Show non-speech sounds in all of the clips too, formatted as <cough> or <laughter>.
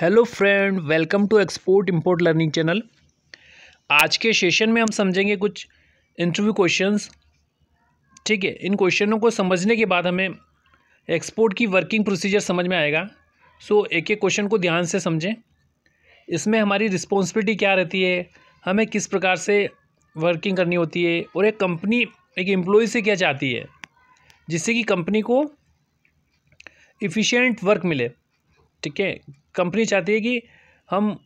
hello friend welcome to export import learning channel आज के session में हम समझेंगे कुछ इंटरव्यू क्वेश्चंस ठीक है इन क्वेश्चनों को समझने के बाद हमें एक्सपोर्ट की वर्किंग प्रोसीजर समझ में आएगा सो एक एक क्वेश्चन को ध्यान से समझें इसमें हमारी रिस्पॉन्सिबिलिटी क्या रहती है हमें किस प्रकार से वर्किंग करनी होती है और एक कंपनी एक एम्प्लॉय से क्या चाहती है जिससे कि कंपनी को इफ़िशेंट वर्क मिले ठीक है कंपनी चाहती है कि हम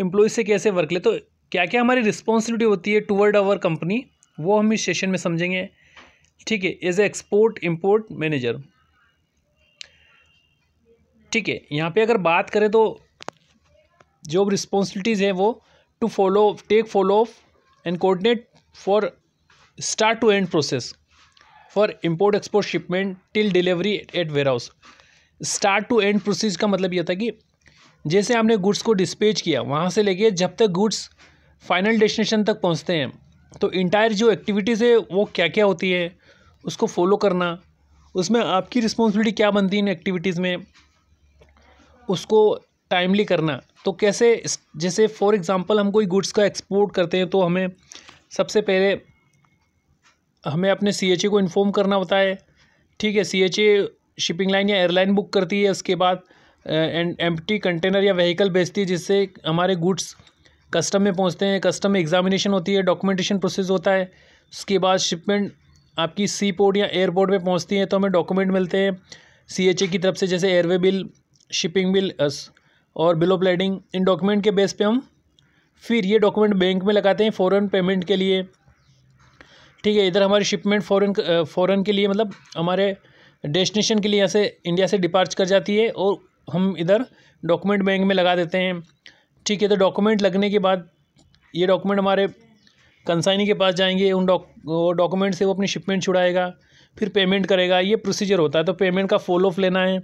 एम्प्लॉय से कैसे वर्क ले तो क्या क्या हमारी रिस्पॉन्सिबिलिटी होती है टूवर्ड आवर कंपनी वो हम इस सेशन में समझेंगे ठीक है as a export import manager ठीक है यहाँ पे अगर बात करें तो जो रिस्पॉन्सिबिलिटीज़ हैं वो to follow take follow off and coordinate for start to end process for import export shipment till delivery at warehouse start to end process का मतलब यह था कि जैसे हमने गुड्स को डिस्पेच किया वहाँ से लेके जब तक गुड्स फाइनल डेस्टिनेशन तक पहुँचते हैं तो इंटायर जो एक्टिविटीज़ है वो क्या क्या होती है उसको फॉलो करना उसमें आपकी रिस्पॉन्सिबिलिटी क्या बनती है इन एक्टिविटीज़ में उसको टाइमली करना तो कैसे जैसे फॉर एग्ज़ाम्पल हम कोई गुड्स का एक्सपोर्ट करते हैं तो हमें सबसे पहले हमें अपने सी को इन्फॉर्म करना होता है ठीक है सी शिपिंग लाइन या एयरलाइन बुक करती है उसके बाद एंड एम्प्टी कंटेनर या व्हीकल बेचती है जिससे हमारे गुड्स कस्टम में पहुंचते हैं कस्टम में एग्जामिनेशन होती है डॉक्यूमेंटेशन प्रोसेस होता है उसके बाद शिपमेंट आपकी सी पोर्ट या एयरपोर्ट में पहुँचती है तो हमें डॉक्यूमेंट मिलते हैं सी एच ए की तरफ से जैसे एयरवे बिल शिपिंग बिल और बिल ऑफ इन डॉक्यूमेंट के बेस पे हम फिर ये डॉक्यूमेंट बैंक में लगाते हैं फ़ौरन पेमेंट के लिए ठीक है इधर हमारी शिपमेंट फ़ौरन फ़ौरन के लिए मतलब हमारे डेस्टिनेशन के लिए यहाँ से इंडिया से डिपार्च कर जाती है और हम इधर डॉक्यूमेंट बैंक में लगा देते हैं ठीक है तो डॉक्यूमेंट लगने के बाद ये डॉक्यूमेंट हमारे कंसाइनी के पास जाएंगे उन डॉक वो डॉक्यूमेंट से वो अपनी शिपमेंट छुड़ाएगा फिर पेमेंट करेगा ये प्रोसीजर होता है तो पेमेंट का फॉलो ऑफ लेना है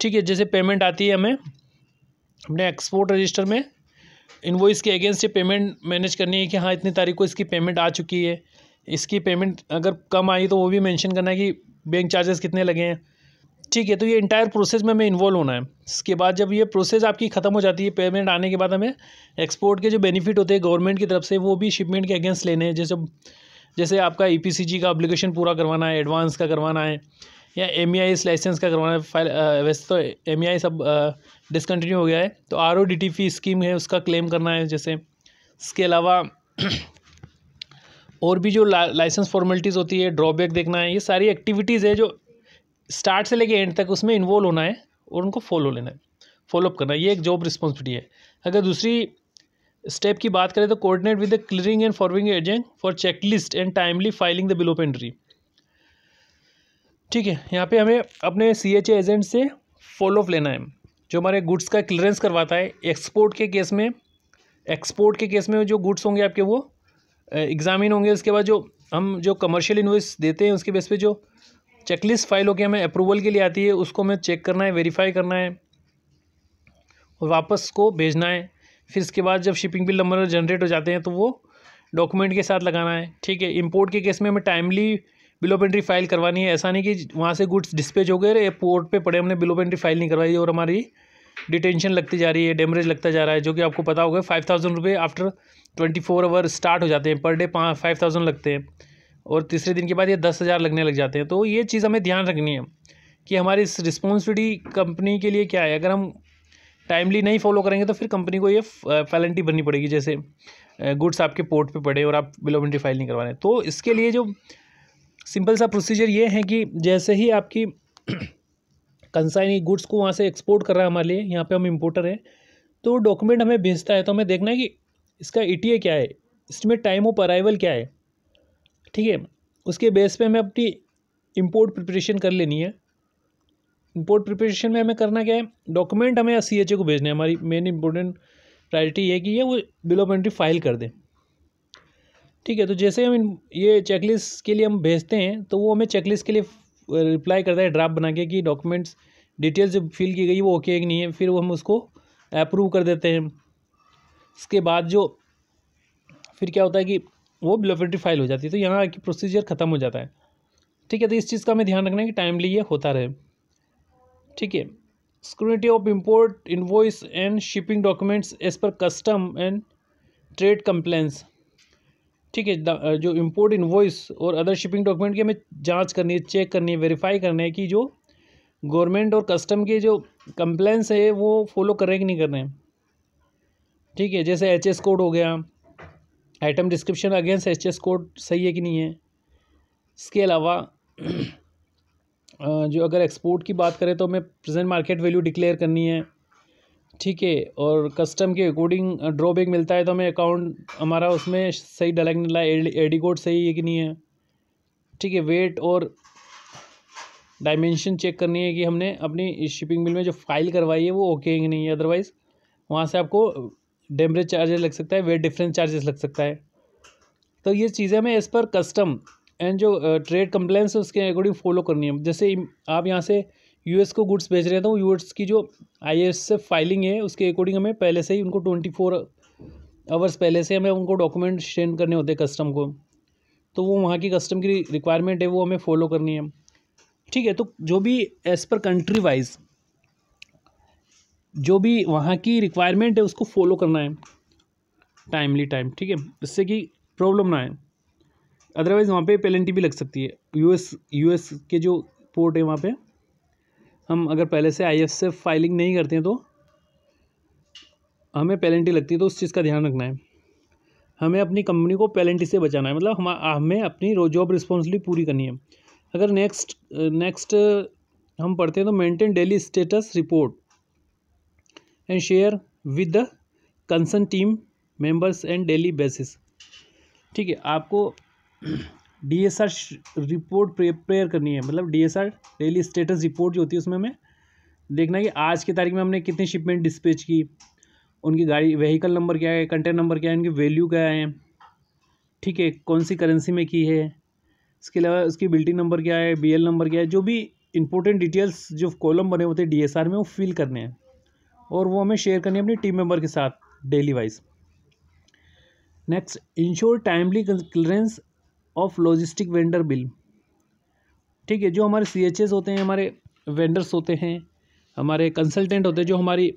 ठीक है जैसे पेमेंट आती है हमें अपने एक्सपोर्ट रजिस्टर में वो के अगेंस्ट पेमेंट मैनेज करनी है कि हाँ इतनी तारीख को इसकी पेमेंट आ चुकी है इसकी पेमेंट अगर कम आई तो वो भी मेंशन करना है कि बैंक चार्जेस कितने लगे हैं ठीक है तो ये इंटायर प्रोसेस में हमें इन्वॉल्व होना है इसके बाद जब ये प्रोसेस आपकी ख़त्म हो जाती है पेमेंट आने के बाद हमें एक्सपोर्ट के जो बेनिफिट होते हैं गवर्नमेंट की तरफ से वो भी शिपमेंट के अगेंस्ट लेने हैं जैसे जैसे आपका ई e का अप्लीकेशन पूरा करवाना है एडवांस का करवाना है या एम लाइसेंस e का करवाना है फाइल वैसे तो एम e सब डिसकन्टिन्यू हो गया है तो आर ओ फी स्कीम है उसका क्लेम करना है जैसे इसके अलावा और भी जो लाइसेंस फॉर्मेलिटीज़ होती है ड्रॉबैक देखना है ये सारी एक्टिविटीज़ है जो स्टार्ट से लेके एंड तक उसमें इन्वॉल्व होना है और उनको फॉलो लेना है फॉलोअप करना ये एक जॉब रिस्पॉन्सिबिलिटी है अगर दूसरी स्टेप की बात करें तो coordinate with the clearing and forwarding agent for checklist and timely filing the bill of entry ठीक है यहाँ पे हमें अपने सी एच एजेंट से फॉलोअप लेना है जो हमारे गुड्स का क्लियरेंस करवाता है एक्सपोर्ट के केस में एक्सपोर्ट के केस में जो गुड्स होंगे आपके वो एग्ज़ामिन होंगे उसके बाद जो हम जो कमर्शियल इन्वेस्ट देते हैं उसके बेस पे जो चेकलिस्ट फाइल होकर हमें अप्रूवल के लिए आती है उसको हमें चेक करना है वेरीफाई करना है और वापस को भेजना है फिर इसके बाद जब शिपिंग बिल नंबर जनरेट हो जाते हैं तो वो डॉक्यूमेंट के साथ लगाना है ठीक है इम्पोर्ट के केस में हमें timely bill of entry file करवानी है ऐसा नहीं कि वहाँ से गुड्स डिस्पेज हो गए पोर्ट पे पड़े हमने बिल ऑफ एंट्री फाइल नहीं करवाई और हमारी डिटेंशन लगती जा रही है डेमरेज लगता जा रहा है जो कि आपको पता होगा फाइव थाउजेंड रुपये after twenty four hour start हो जाते हैं पर डे पाँच फाइव थाउजेंड लगते हैं और तीसरे दिन के बाद ये दस हज़ार लगने लग जाते हैं तो ये चीज़ हमें ध्यान रखनी है कि हमारी इस रिस्पॉन्सिबिलिटी कंपनी के लिए क्या है अगर हम टाइमली नहीं फॉलो करेंगे तो फिर कंपनी को ये फैलेंटी भरनी पड़ेगी जैसे गुड्स आपके पोर्ट पर पड़े और आप बिलो एंट्री फाइल नहीं करवा रहे तो इसके लिए जो सिंपल सा प्रोसीजर ये है कि जैसे ही आपकी कंसाइनी गुड्स को वहाँ से एक्सपोर्ट कर रहा है हमारे लिए यहाँ पे हम इम्पोर्टर हैं तो डॉक्यूमेंट हमें भेजता है तो हमें देखना है कि इसका ई e क्या है इसमें टाइम ऑफ अराइवल क्या है ठीक है उसके बेस पे हमें अपनी इम्पोर्ट प्रिपरेशन कर लेनी है इम्पोर्ट प्रिपरेशन में हमें करना क्या है डॉक्यूमेंट हमें सी एच को भेजना है हमारी मेन इम्पोर्टेंट प्रायरिटी ये कि ये वो बिल ऑफ एंट्री फाइल कर दें ठीक है तो जैसे हम ये चेकलिस्ट के लिए हम भेजते हैं तो वो हमें चेकलिस्ट के लिए रिप्लाई करता है ड्राफ्ट बना के कि डॉक्यूमेंट्स डिटेल जो फिल की गई वो ओके कि नहीं है फिर वो हम उसको अप्रूव कर देते हैं इसके बाद जो फिर क्या होता है कि वो बिलोफेट्री फाइल हो जाती है तो यहाँ की प्रोसीजर ख़त्म हो जाता है ठीक है तो इस चीज़ का हमें ध्यान रखना है कि टाइमली ये होता रहे ठीक है scrutiny of import invoice and shipping documents as per custom and trade compliance ठीक है जो इम्पोर्ट इन्वॉइस और अदर शिपिंग डॉक्यूमेंट की हमें जांच करनी है चेक करनी है वेरीफाई करना है कि जो गवर्नमेंट और कस्टम के जो कंप्लेंस है वो फॉलो कर रहे हैं कि नहीं कर रहे हैं ठीक है जैसे एच एस कोड हो गया item description against H S code सही है कि नहीं है इसके अलावा <clears throat> जो अगर एक्सपोर्ट की बात करें तो हमें प्रेजेंट मार्केट वैल्यू डिक्लेयर करनी है ठीक है और कस्टम के अकॉर्डिंग ड्रॉबैक मिलता है तो हमें अकाउंट हमारा उसमें सही डला ए एडी कोड सही है कि नहीं है ठीक है वेट और डायमेंशन चेक करनी है कि हमने अपनी शिपिंग बिल में जो फाइल करवाई है वो ओके है कि नहीं है अदरवाइज़ वहाँ से आपको डेमरेज चार्जेस लग सकता है वेट डिफरेंस चार्जेस लग सकता है तो ये चीज़ें हमें एज़ पर कस्टम एंड जो ट्रेड कंप्लेंस है उसके अकॉर्डिंग फॉलो करनी है जैसे आप यहाँ से यूएस को गुड्स भेज रहे थे वो तो यूएस की जो आई से फाइलिंग है उसके अकॉर्डिंग हमें पहले से ही उनको ट्वेंटी फोर आवर्स पहले से हमें उनको डॉक्यूमेंट सेंड करने होते कस्टम को तो वो वहाँ की कस्टम की रिक्वायरमेंट है वो हमें फॉलो करनी है ठीक है तो जो भी एज़ पर कंट्री वाइज जो भी वहाँ की रिक्वायरमेंट है उसको फॉलो करना है टाइमली टाइम ठीक है इससे कि प्रॉब्लम ना आए अदरवाइज़ वहाँ पे पेलेंटी भी लग सकती है यूएस यूएस के जो पोर्ट है वहाँ पे हम अगर पहले से आई फाइलिंग नहीं करते हैं तो हमें पेलेंटी लगती है तो उस चीज़ का ध्यान रखना है हमें अपनी कंपनी को पेलेंटी से बचाना है मतलब हम हमें अपनी जॉब रिस्पॉन्सिबिलिटी पूरी करनी है अगर नेक्स्ट नेक्स्ट हम पढ़ते हैं तो maintain daily status report and share with the concern team members and daily basis ठीक है आपको डीएसआर रिपोर्ट प्रिपेयर करनी है मतलब डीएसआर डेली स्टेटस रिपोर्ट जो होती है उसमें हमें देखना कि आज की तारीख में हमने कितनी शिपमेंट डिस्पेच की उनकी गाड़ी व्हीकल नंबर क्या है कंटेनर नंबर क्या है उनकी वैल्यू क्या है ठीक है कौन सी करेंसी में की है इसके अलावा उसकी बिल्डिंग नंबर क्या है एल नंबर क्या है जो भी इंपॉर्टेंट डिटेल्स जो कॉलम बने होते हैं आर में वो फिल करने हैं और वो हमें शेयर करनी है अपनी टीम मेम्बर के साथ daily wise next ensure timely clearance of logistic vendor bill ठीक है जो हमारे सी होते हैं हमारे वेंडर्स होते हैं हमारे कंसल्टेंट होते हैं जो हमारी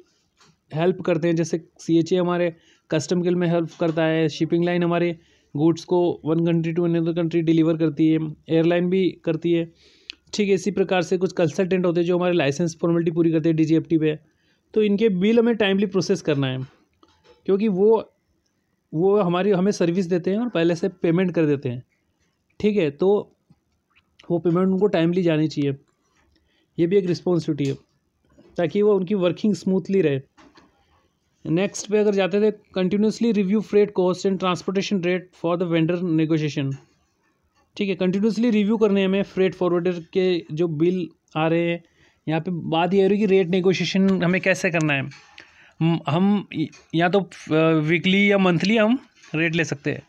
हेल्प करते हैं जैसे सी हमारे कस्टम किल में हेल्प करता है शिपिंग लाइन हमारे गुड्स को one country to another country deliver करती है एयरलाइन भी करती है ठीक है इसी प्रकार से कुछ कंसल्टेंट होते हैं जो हमारे लाइसेंस फॉर्मेलिटी पूरी करते हैं टी पे तो इनके बिल हमें टाइमली प्रोसेस करना है क्योंकि वो वो हमारी हमें सर्विस देते हैं और पहले से पेमेंट कर देते हैं ठीक है तो वो पेमेंट उनको टाइमली जानी चाहिए ये भी एक रिस्पॉन्सिबिलिटी है ताकि वो उनकी वर्किंग स्मूथली रहे नेक्स्ट पे अगर जाते थे continuously review freight cost and transportation rate for the vendor negotiation ठीक है कंटिन्यूसली रिव्यू करने हमें फ्रेट फॉरवर्डर के जो बिल आ रहे हैं यहाँ पे बात ये हो रही है कि रेट नेगोशिएशन हमें कैसे करना है हम या तो वीकली या मंथली हम रेट ले सकते हैं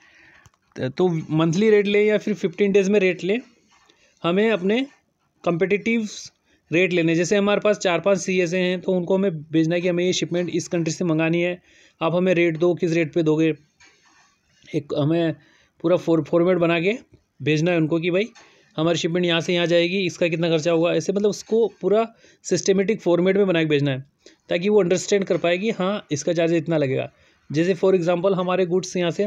तो मंथली रेट लें या फिर फिफ्टीन डेज़ में रेट लें हमें अपने कंपिटिटिव रेट लेने जैसे हमारे पास चार पांच सी एस हैं तो उनको हमें भेजना है कि हमें ये शिपमेंट इस कंट्री से मंगानी है आप हमें रेट दो किस रेट पे दोगे एक हमें पूरा फॉर फॉर्मेट बना के भेजना है उनको कि भाई हमारी शिपमेंट यहाँ से यहाँ जाएगी इसका कितना खर्चा होगा ऐसे मतलब उसको पूरा सिस्टमेटिक फॉर्मेट में बना के भेजना है ताकि वो अंडरस्टैंड कर पाए कि हाँ इसका चार्ज इतना लगेगा जैसे फॉर एग्ज़ाम्पल हमारे गुड्स यहाँ से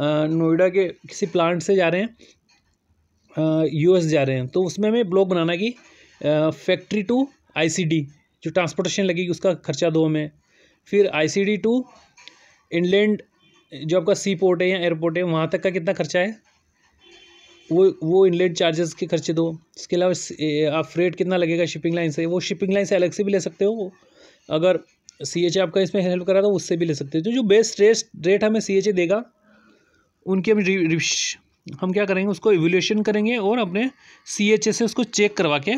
नोएडा के किसी प्लांट से जा रहे हैं यूएस जा रहे हैं तो उसमें हमें ब्लॉक बनाना की कि फैक्ट्री टू आईसीडी जो ट्रांसपोर्टेशन लगेगी उसका खर्चा दो हमें फिर आईसीडी टू इनलैंड जो आपका सी पोर्ट है या एयरपोर्ट है वहाँ तक का कितना खर्चा है वो वो इनलैंड चार्जेस के खर्चे दो इसके अलावा आप फ्रेट कितना लगेगा शिपिंग लाइन से वो शिपिंग लाइन से अलग से भी ले सकते हो अगर सी एच आपका इसमें हेल्प करा तो उससे भी ले सकते हो जो जो बेस्ट रेट रेट हमें सी एच देगा उनकी हम हम क्या करेंगे उसको इवेल्यूशन करेंगे और अपने सी एच ए से उसको चेक करवा के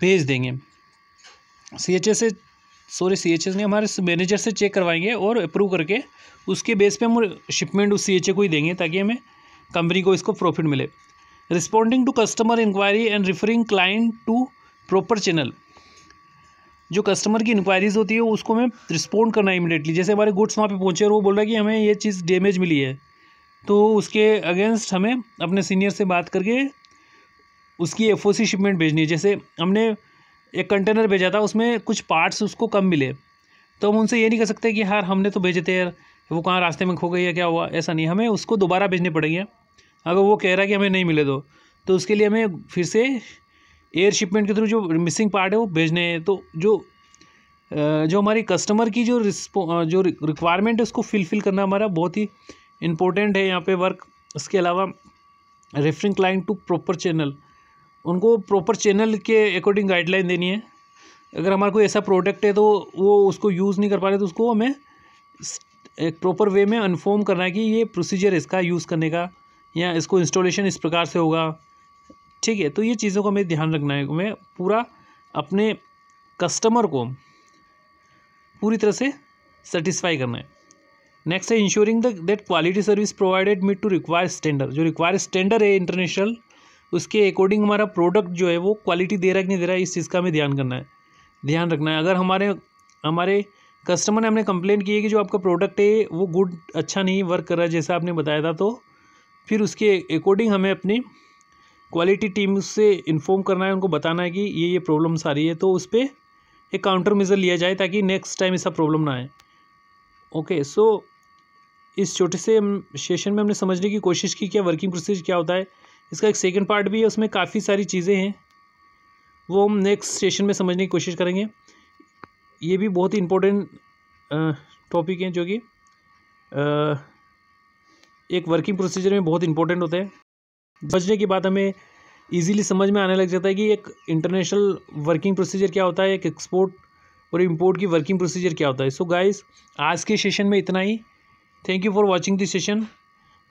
भेज देंगे सी एच ए से सॉरी सी एच एस ने हमारे मैनेजर से चेक करवाएंगे और अप्रूव करके उसके बेस पे हम शिपमेंट उस सी एच ए को ही देंगे ताकि हमें कंपनी को इसको प्रॉफिट मिले responding to customer inquiry and referring client to proper channel जो कस्टमर की इंक्वायरीज़ होती है उसको हमें रिस्पॉन्ड करना है इमीडिएटली जैसे हमारे गुड्स वहाँ पे पहुँचे और वो बोल रहा है कि हमें ये चीज़ डैमेज मिली है तो उसके अगेंस्ट हमें अपने सीनियर से बात करके उसकी एफ शिपमेंट भेजनी है जैसे हमने एक कंटेनर भेजा था उसमें कुछ पार्ट्स उसको कम मिले तो हम उनसे ये नहीं कह सकते कि यार हमने तो भेजे थे यार वो कहाँ रास्ते में खो गई या क्या हुआ ऐसा नहीं हमें उसको दोबारा भेजने पड़ेंगे अगर वो कह रहा है कि हमें नहीं मिले तो तो उसके लिए हमें फिर से एयर शिपमेंट के थ्रू जो मिसिंग पार्ट है वो भेजने हैं तो जो जो हमारी कस्टमर की जो जो रिक्वायरमेंट है उसको फिलफिल करना हमारा बहुत ही इम्पोर्टेंट है यहाँ पे वर्क इसके अलावा referring client to proper channel उनको प्रॉपर चैनल के अकॉर्डिंग गाइडलाइन देनी है अगर हमारा कोई ऐसा प्रोडक्ट है तो वो उसको यूज़ नहीं कर पा रहे तो उसको हमें एक प्रॉपर वे में इन्फॉर्म करना है कि ये प्रोसीजर इसका यूज़ करने का या इसको इंस्टॉलेशन इस प्रकार से होगा ठीक है तो ये चीज़ों का हमें ध्यान रखना है हमें पूरा अपने कस्टमर को पूरी तरह से सेटिस्फाई करना है नेक्स्ट है ensuring the that quality service provided meet to require standard जो रिक्वायर स्टैंडर्ड है इंटरनेशनल उसके अकॉर्डिंग हमारा प्रोडक्ट जो है वो क्वालिटी दे रहा है कि नहीं दे रहा है इस चीज़ का हमें ध्यान करना है ध्यान रखना है अगर हमारे हमारे कस्टमर ने हमने कंप्लेंट की है कि जो आपका प्रोडक्ट है वो गुड अच्छा नहीं वर्क कर रहा है जैसा आपने बताया था तो फिर उसके अकॉर्डिंग हमें अपनी क्वालिटी टीम से इन्फॉर्म करना है उनको बताना है कि ये ये प्रॉब्लम्स आ रही है तो उस पर एक काउंटर मेज़र लिया जाए ताकि नेक्स्ट टाइम ऐसा प्रॉब्लम ना आए ओके सो इस छोटे से सेशन में हमने समझने की कोशिश की क्या वर्किंग प्रोसेस क्या होता है इसका एक सेकेंड पार्ट भी है उसमें काफ़ी सारी चीज़ें हैं वो हम नेक्स्ट सेशन में समझने की कोशिश करेंगे ये भी बहुत ही इम्पोर्टेंट टॉपिक हैं जो कि एक वर्किंग प्रोसीजर में बहुत इंपॉर्टेंट होते हैं बचने की बात हमें ईजिली समझ में आने लग जाता है कि एक इंटरनेशनल वर्किंग प्रोसीजर क्या होता है एक एक्सपोर्ट और इम्पोर्ट की वर्किंग प्रोसीजर क्या होता है सो so गाइस आज के सेशन में इतना ही thank you for watching this session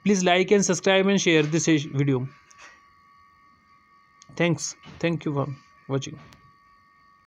please like and subscribe and share this video thanks thank you for watching